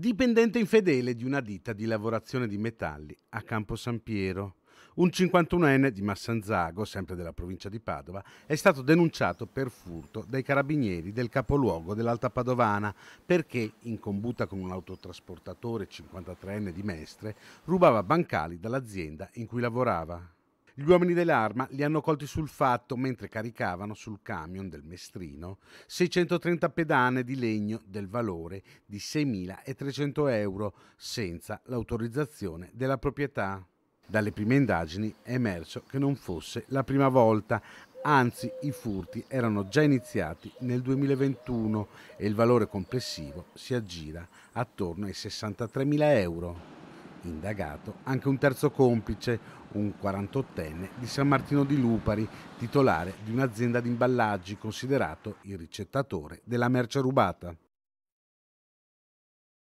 Dipendente infedele di una ditta di lavorazione di metalli a Campo San Piero. Un 51enne di Massanzago, sempre della provincia di Padova, è stato denunciato per furto dai carabinieri del capoluogo dell'Alta Padovana perché, in combutta con un autotrasportatore 53enne di Mestre, rubava bancali dall'azienda in cui lavorava. Gli uomini dell'arma li hanno colti sul fatto mentre caricavano sul camion del mestrino 630 pedane di legno del valore di 6.300 euro senza l'autorizzazione della proprietà. Dalle prime indagini è emerso che non fosse la prima volta, anzi i furti erano già iniziati nel 2021 e il valore complessivo si aggira attorno ai 63.000 euro indagato anche un terzo complice, un 48enne di San Martino di Lupari, titolare di un'azienda di imballaggi, considerato il ricettatore della merce rubata.